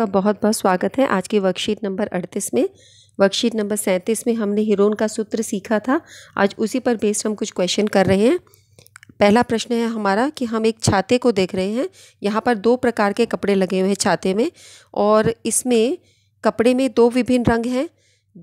आपका बहुत बहुत स्वागत है आज की वर्कशीट नंबर अड़तीस में वर्कशीट नंबर सैंतीस में हमने हिरोन का सूत्र सीखा था आज उसी पर बेस्ड हम कुछ क्वेश्चन कर रहे हैं पहला प्रश्न है हमारा कि हम एक छाते को देख रहे हैं यहाँ पर दो प्रकार के कपड़े लगे हुए हैं छाते में और इसमें कपड़े में दो विभिन्न रंग हैं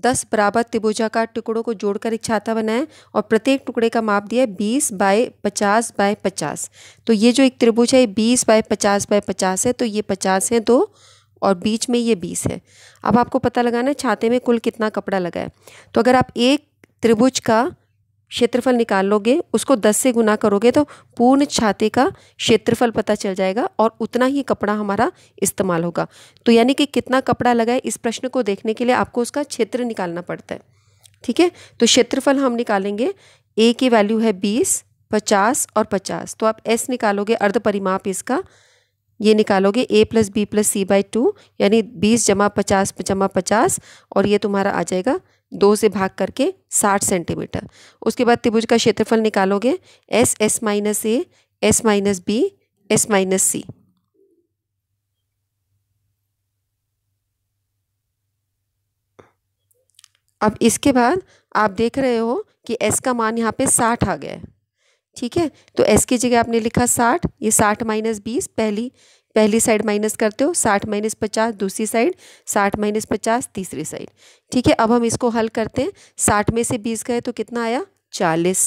दस बराबर का टुकड़ों को जोड़कर एक छाता बनाएं और प्रत्येक टुकड़े का माप दिया है बीस बाय पचास बाय पचास तो ये जो एक त्रिभुज है बीस बाय पचास बाय पचास है तो ये पचास है दो तो और बीच में ये बीस है अब आपको पता लगाना है छाते में कुल कितना कपड़ा लगा है तो अगर आप एक त्रिभुज का क्षेत्रफल निकाल लोगे उसको दस से गुना करोगे तो पूर्ण छाते का क्षेत्रफल पता चल जाएगा और उतना ही कपड़ा हमारा इस्तेमाल होगा तो यानी कि कितना कपड़ा लगा है इस प्रश्न को देखने के लिए आपको उसका क्षेत्र निकालना पड़ता है ठीक है तो क्षेत्रफल हम निकालेंगे ए की वैल्यू है बीस पचास और पचास तो आप एस निकालोगे अर्ध परिमाप इसका ये निकालोगे A plus B plus C by two यानी बीस जमा पचास जमा पचास और ये तुम्हारा आ जाएगा दो से भाग करके साठ सेंटीमीटर उसके बाद त्रिभुज का क्षेत्रफल निकालोगे S S minus A S minus B S minus C अब इसके बाद आप देख रहे हो कि एस का मान यहाँ पे साठ आ गया है ठीक है तो एस की जगह आपने लिखा साठ ये साठ माइनस बीस पहली पहली साइड माइनस करते हो साठ माइनस पचास दूसरी साइड साठ माइनस पचास तीसरी साइड ठीक है अब हम इसको हल करते हैं साठ में से बीस गए तो कितना आया चालीस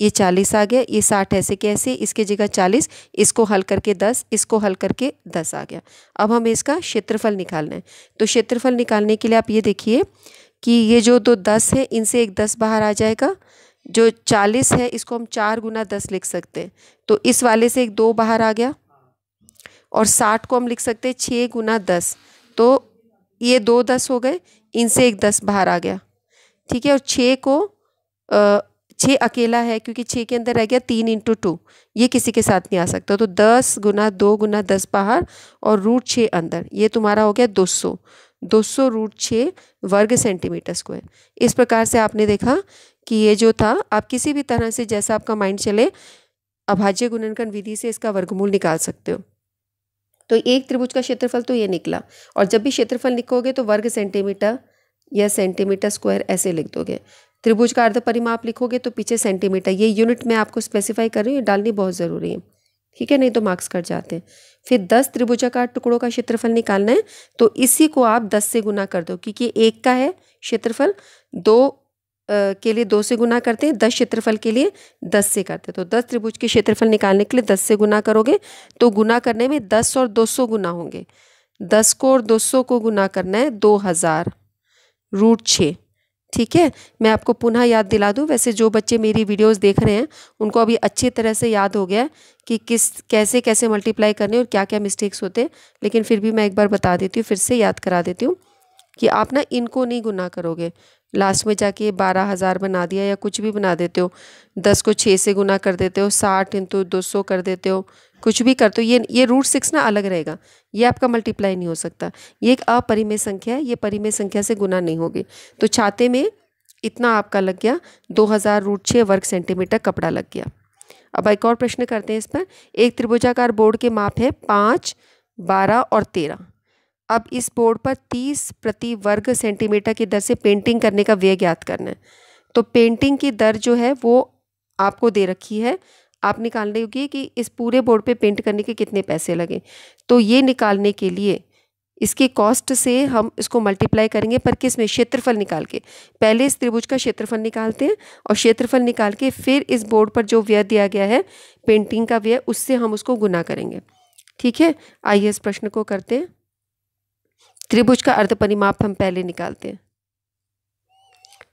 ये चालीस आ गया ये साठ ऐसे कैसे इसके जगह चालीस इसको हल करके दस इसको हल करके दस आ गया अब हमें इसका क्षेत्रफल निकालना है तो क्षेत्रफल निकालने के लिए आप ये देखिए कि ये जो दो दस है इनसे एक दस बाहर आ जाएगा जो चालीस है इसको हम चार गुना दस लिख सकते हैं तो इस वाले से एक दो बाहर आ गया और साठ को हम लिख सकते हैं छः गुना दस तो ये दो दस हो गए इनसे एक दस बाहर आ गया ठीक है और छः को छः अकेला है क्योंकि छः के अंदर रह गया तीन इंटू टू ये किसी के साथ नहीं आ सकता तो दस गुना दो गुना दस बाहर और रूट छः अंदर ये तुम्हारा हो गया दो सौ दो सौ रूट छः वर्ग सेंटीमीटर स्क्वायर इस प्रकार से आपने देखा कि ये जो था आप किसी भी तरह से जैसा आपका माइंड चले अभाज्य गुणनखंड विधि से इसका वर्गमूल निकाल सकते हो तो एक त्रिभुज का क्षेत्रफल तो ये निकला और जब भी क्षेत्रफल लिखोगे तो वर्ग सेंटीमीटर या सेंटीमीटर स्क्वायर ऐसे लिख दोगे त्रिभुज का अर्ध परिमाप लिखोगे तो पीछे सेंटीमीटर ये यूनिट मैं आपको स्पेसिफाई कर रही हूँ ये डालनी बहुत ज़रूरी है ठीक है नहीं तो मार्क्स कट जाते हैं फिर दस त्रिभुजाकार टुकड़ों का क्षेत्रफल निकालना है तो इसी को आप दस से गुना कर दो क्योंकि एक का है क्षेत्रफल दो के लिए दो से गुना करते हैं दस क्षेत्रफल के लिए दस से करते हैं तो दस त्रिभुज के क्षेत्रफल निकालने के लिए दस से गुना करोगे तो गुना करने में दस और दो सौ गुना होंगे दस को और दो सौ को गुना करना है दो हज़ार रूट छः ठीक है मैं आपको पुनः याद दिला दूं वैसे जो बच्चे मेरी वीडियोस देख रहे हैं उनको अभी अच्छी तरह से याद हो गया कि किस कैसे कैसे मल्टीप्लाई करने और क्या क्या मिस्टेक्स होते हैं लेकिन फिर भी मैं एक बार बता देती हूँ फिर से याद करा देती हूँ कि आप ना इनको नहीं गुना करोगे लास्ट में जाके बारह हज़ार बना दिया या कुछ भी बना देते हो दस को छः से गुना कर देते हो साठ इंटू दो सौ कर देते हो कुछ भी करते हो ये ये रूट सिक्स ना अलग रहेगा ये आपका मल्टीप्लाई नहीं हो सकता ये एक अपरिमेय संख्या है ये परिमेय संख्या से गुना नहीं होगी तो छाते में इतना आपका लग गया दो हज़ार रूट छः वर्ग सेंटीमीटर कपड़ा लग गया अब एक और प्रश्न करते हैं इस पर एक त्रिभुजाकार बोर्ड के माप है पाँच बारह और तेरह अब इस बोर्ड पर तीस प्रति वर्ग सेंटीमीटर की दर से पेंटिंग करने का व्यय ज्ञात करना है तो पेंटिंग की दर जो है वो आपको दे रखी है आप निकालने की कि इस पूरे बोर्ड पे पेंट करने के कितने पैसे लगे तो ये निकालने के लिए इसकी कॉस्ट से हम इसको मल्टीप्लाई करेंगे पर किस में क्षेत्रफल निकाल के पहले इस त्रिभुज का क्षेत्रफल निकालते हैं और क्षेत्रफल निकाल के फिर इस बोर्ड पर जो व्यय दिया गया है पेंटिंग का व्यय उससे हम उसको गुना करेंगे ठीक है आइए इस प्रश्न को करते हैं त्रिभुज का अर्ध परिमाप हम पहले निकालते हैं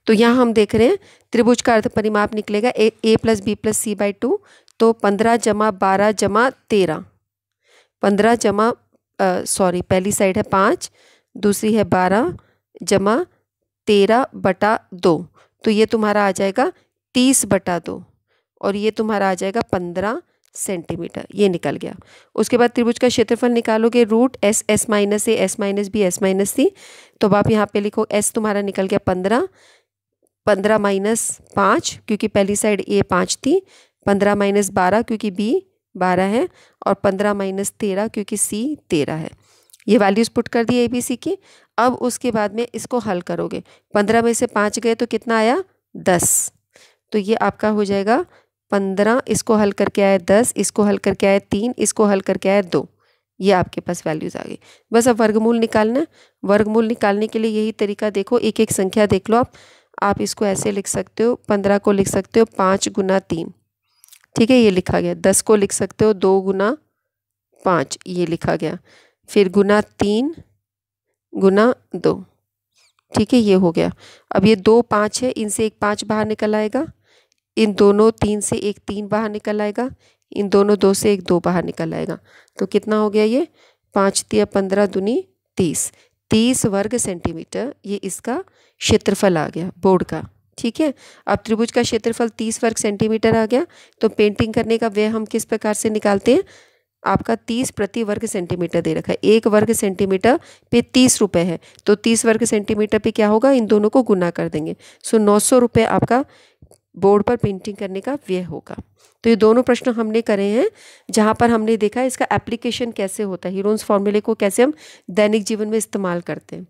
तो यहाँ हम देख रहे हैं त्रिभुज का अर्ध परिमाप निकलेगा A A plus B plus C by two तो पंद्रह जमा बारह जमा तेरह पंद्रह जमा सॉरी पहली साइड है पाँच दूसरी है बारह जमा तेरह बटा दो तो ये तुम्हारा आ जाएगा तीस बटा दो और ये तुम्हारा आ जाएगा पंद्रह सेंटीमीटर ये निकल गया उसके बाद त्रिभुज का क्षेत्रफल निकालोगे root S S minus A S minus B S minus C तो अब आप यहाँ पे लिखो एस तुम्हारा निकल गया पंद्रह पंद्रह माइनस पाँच क्योंकि पहली साइड ए पाँच थी पंद्रह माइनस बारह क्योंकि बी बारह है और पंद्रह माइनस तेरह क्योंकि सी तेरह है ये वैल्यूज़ पुट कर दिए ए बी सी की अब उसके बाद में इसको हल करोगे पंद्रह में से पाँच गए तो कितना आया दस तो ये आपका हो जाएगा पंद्रह इसको हल करके आए दस इसको हल करके आए तीन इसको हल करके आए दो ये आपके पास वैल्यूज़ आ गई बस अब वर्गमूल निकालना वर्गमूल निकालने के लिए यही तरीका देखो एक एक संख्या देख लो आप आप इसको ऐसे लिख सकते हो पंद्रह को लिख सकते हो पाँच गुना तीन ठीक है ये लिखा गया दस को लिख सकते हो दो गुना पाँच ये लिखा गया फिर गुना तीन गुना दो ठीक है ये हो गया अब ये दो पाँच है इनसे एक पाँच बाहर निकल आएगा इन दोनों तीन से एक तीन बाहर निकल आएगा इन दोनों दो से एक दो बाहर निकल आएगा तो कितना हो गया ये पाँच तिया पंद्रह दुनी तीस तीस वर्ग सेंटीमीटर ये इसका क्षेत्रफल आ गया बोर्ड का ठीक है अब त्रिभुज का क्षेत्रफल तीस वर्ग सेंटीमीटर आ गया तो पेंटिंग करने का व्यय हम किस प्रकार से निकालते हैं आपका तीस प्रति वर्ग सेंटीमीटर दे रखा है एक वर्ग सेंटीमीटर पे तीस रुपये है तो तीस वर्ग सेंटीमीटर पे क्या होगा इन दोनों को गुना कर देंगे सो नौ सौ रुपये आपका बोर्ड पर पेंटिंग करने का व्यय होगा तो ये दोनों प्रश्न हमने करे हैं जहाँ पर हमने देखा इसका एप्लीकेशन कैसे होता है हीरोन्स फॉर्मूले को कैसे हम दैनिक जीवन में इस्तेमाल करते हैं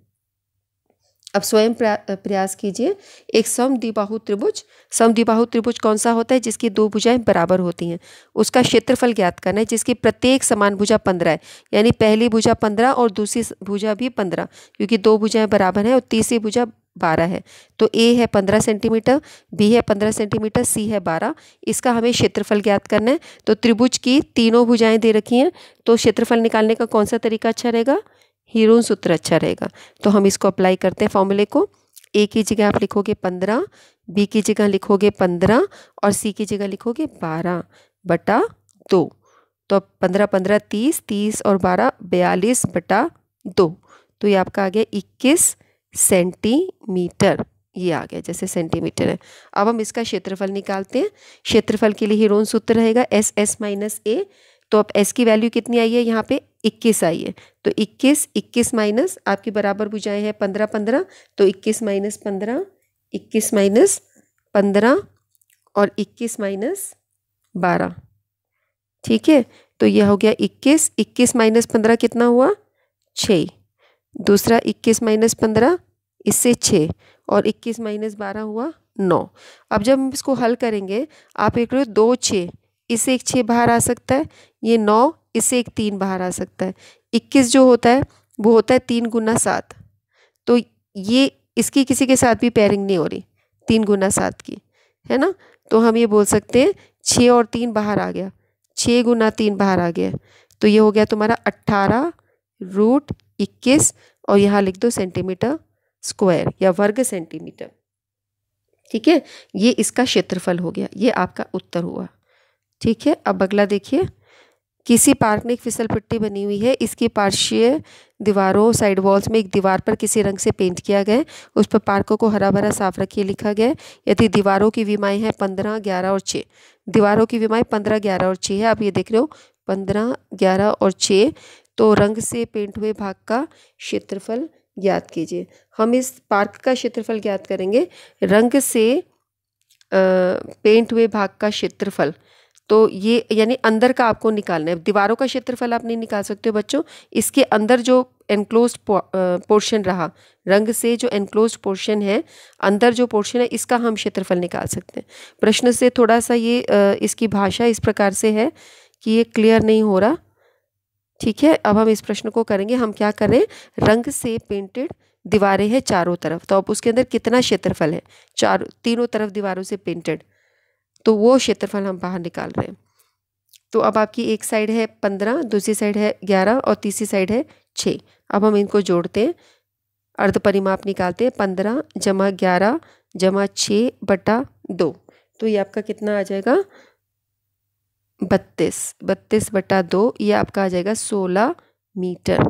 अब स्वयं प्रयास कीजिए एक सम द्विबाहु त्रिभुज सम द्विबाहु त्रिभुज कौन सा होता है जिसकी दो भुजाएं बराबर होती हैं उसका क्षेत्रफल ज्ञात करना है जिसकी प्रत्येक समान भुजा पंद्रह है यानी पहली भुजा पंद्रह और दूसरी भुजा भी पंद्रह क्योंकि दो भुजाएं बराबर हैं और तीसरी भुजा बारह है तो ए है पंद्रह सेंटीमीटर बी है पंद्रह सेंटीमीटर सी है बारह इसका हमें क्षेत्रफल ज्ञात करना है तो त्रिभुज की तीनों भुजाएं दे रखी हैं तो क्षेत्रफल निकालने का कौन सा तरीका अच्छा रहेगा हीरोन सूत्र अच्छा रहेगा तो हम इसको अप्लाई करते हैं फॉर्मूले को ए की जगह आप लिखोगे पंद्रह बी की जगह लिखोगे पंद्रह और सी की जगह लिखोगे बारह बटा दो तो अब पंद्रह पंद्रह तीस तीस और बारह बयालीस बटा दो तो ये आपका आ गया इक्कीस सेंटीमीटर ये आ गया जैसे सेंटीमीटर है अब हम इसका क्षेत्रफल निकालते हैं क्षेत्रफल के लिए हिरोन सूत्र रहेगा एस एस माइनस ए तो अब एस की वैल्यू कितनी आई है यहाँ पे इक्कीस आई है तो इक्कीस इक्कीस माइनस आपके बराबर बुझाए हैं पंद्रह पंद्रह तो इक्कीस माइनस पंद्रह इक्कीस माइनस पंद्रह और इक्कीस माइनस बारह ठीक है तो यह हो गया इक्कीस इक्कीस माइनस पंद्रह कितना हुआ छः दूसरा इक्कीस माइनस पंद्रह इससे छः और इक्कीस माइनस बारह हुआ नौ अब जब हम इसको हल करेंगे आप एक दो छः इससे एक छः बाहर आ सकता है ये नौ इससे एक तीन बाहर आ सकता है इक्कीस जो होता है वो होता है तीन गुना सात तो ये इसकी किसी के साथ भी पेयरिंग नहीं हो रही तीन गुना सात की है ना तो हम ये बोल सकते हैं छः और तीन बाहर आ गया छः गुना तीन बाहर आ गया तो ये हो गया तुम्हारा अट्ठारह रूट इक्कीस और यहाँ लिख दो सेंटीमीटर स्क्वायर या वर्ग सेंटीमीटर ठीक है ये इसका क्षेत्रफल हो गया ये आपका उत्तर हुआ ठीक है अब अगला देखिए किसी पार्क में एक फिसल पट्टी बनी हुई है इसकी पार्श्वीय दीवारों साइड वॉल्स में एक दीवार पर किसी रंग से पेंट किया गया है उस पर पार्कों को हरा भरा साफ रखिए लिखा गया यदि दीवारों की विमाएँ हैं पंद्रह ग्यारह और छः दीवारों की विमाएँ पंद्रह ग्यारह और छः है आप ये देख रहे हो पंद्रह ग्यारह और छः तो रंग से पेंट हुए भाग का क्षेत्रफल ज्ञात कीजिए हम इस पार्क का क्षेत्रफल ज्ञात करेंगे रंग से पेंट हुए भाग का क्षेत्रफल तो ये यानी अंदर का आपको निकालना है दीवारों का क्षेत्रफल आप नहीं निकाल सकते हो बच्चों इसके अंदर जो एनक्लोज पोर्शन रहा रंग से जो एनक्लोज पोर्शन है अंदर जो पोर्शन है इसका हम क्षेत्रफल निकाल सकते हैं प्रश्न से थोड़ा सा ये इसकी भाषा इस प्रकार से है कि ये क्लियर नहीं हो रहा ठीक है अब हम इस प्रश्न को करेंगे हम क्या करें रंग से पेंटेड दीवारें हैं चारों तरफ तो अब उसके अंदर कितना क्षेत्रफल है चार तीनों तरफ दीवारों से पेंटेड तो वो क्षेत्रफल हम बाहर निकाल रहे हैं तो अब आपकी एक साइड है पंद्रह दूसरी साइड है ग्यारह और तीसरी साइड है छः अब हम इनको जोड़ते हैं अर्ध परिमाप निकालते हैं पंद्रह जमा ग्यारह जमा छः बटा दो तो ये आपका कितना आ जाएगा बत्तीस बत्तीस बटा दो ये आपका आ जाएगा सोलह मीटर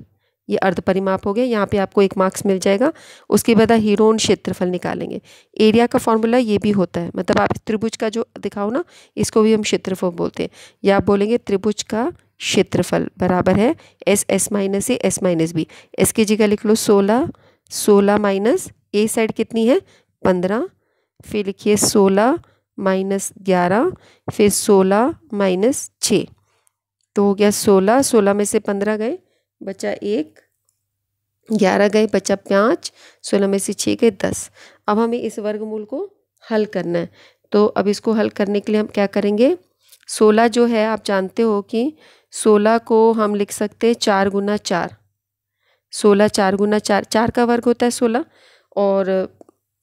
ये अर्ध परिमाप हो गया यहाँ पे आपको एक मार्क्स मिल जाएगा उसके बाद हीरोन क्षेत्रफल निकालेंगे एरिया का फॉर्मूला ये भी होता है मतलब आप त्रिभुज का जो दिखाओ ना इसको भी हम क्षेत्रफल बोलते हैं या आप बोलेंगे त्रिभुज का क्षेत्रफल बराबर है S S minus A S minus B S के जी का लिख लो सोलह सोलह माइनस ए साइड कितनी है पंद्रह फिर लिखिए सोलह माइनस ग्यारह फिर सोलह माइनस छ तो हो गया सोलह सोलह में से पंद्रह गए बचा एक ग्यारह गए बचा पाँच सोलह में से छः गए दस अब हमें इस वर्गमूल को हल करना है तो अब इसको हल करने के लिए हम क्या करेंगे सोलह जो है आप जानते हो कि सोलह को हम लिख सकते हैं चार गुना चार सोलह चार गुना चार चार का वर्ग होता है सोलह और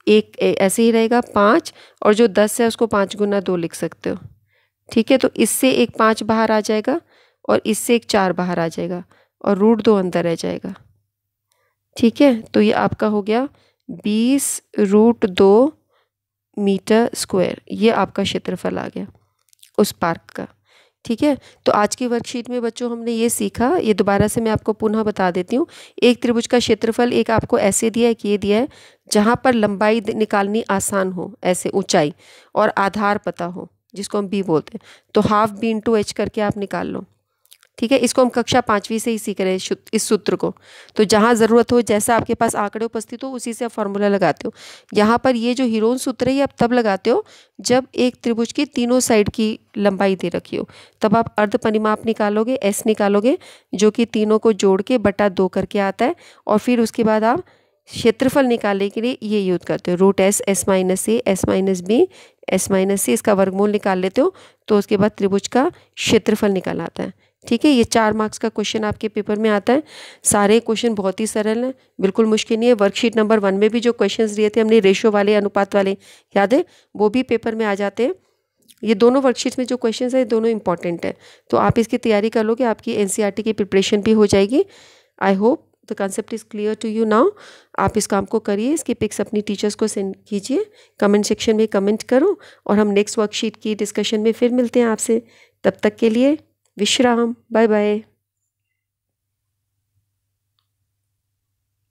एक ऐसे ही रहेगा पाँच और जो दस है उसको पाँच गुना दो लिख सकते हो ठीक है तो इससे एक पाँच बाहर आ जाएगा और इससे एक चार बाहर आ जाएगा और रूट दो अंदर रह जाएगा ठीक है तो ये आपका हो गया बीस रूट दो मीटर स्क्वायर ये आपका क्षेत्रफल आ गया उस पार्क का ठीक है तो आज की वर्कशीट में बच्चों हमने ये सीखा ये दोबारा से मैं आपको पुनः बता देती हूँ एक त्रिभुज का क्षेत्रफल एक आपको ऐसे दिया है कि ये दिया है जहाँ पर लंबाई निकालनी आसान हो ऐसे ऊंचाई और आधार पता हो जिसको हम बी बोलते हैं तो हाफ बी इंटू एच करके आप निकाल लो ठीक है इसको हम कक्षा पाँचवीं से ही सीख रहे हैं इस सूत्र को तो जहाँ ज़रूरत हो जैसा आपके पास आंकड़े उपस्थित हो उसी से आप फॉर्मूला लगाते हो यहाँ पर ये जो हीरोन सूत्र है ये आप तब लगाते हो जब एक त्रिभुज की तीनों साइड की लंबाई दे रखी हो तब आप अर्ध परिमाप निकालोगे एस निकालोगे जो कि तीनों को जोड़ के बटा दो करके आता है और फिर उसके बाद आप क्षेत्रफल निकालने के लिए ये यूज़ करते हो root S S minus A S minus B S minus C इसका वर्गमूल निकाल लेते हो तो उसके बाद त्रिभुज का क्षेत्रफल निकाल आता है ठीक है ये चार मार्क्स का क्वेश्चन आपके पेपर में आता है सारे क्वेश्चन बहुत ही सरल हैं बिल्कुल मुश्किल नहीं है वर्कशीट नंबर वन में भी जो क्वेश्चन दिए थे हमने रेशो वाले अनुपात वाले याद है वो भी पेपर में आ जाते हैं ये दोनों वर्कशीट्स में जो क्वेश्चन है दोनों इंपॉर्टेंट है तो आप इसकी तैयारी कर लोगे आपकी एन e की प्रिपरेशन भी हो जाएगी I hope the concept is clear to you now आप इस काम को करिए इसकी पिक्स अपनी टीचर्स को सेंड कीजिए कमेंट सेक्शन में कमेंट करो और हम नेक्स्ट वर्कशीट की डिस्कशन में फिर मिलते हैं आपसे तब तक के लिए विश्राम बाय बाय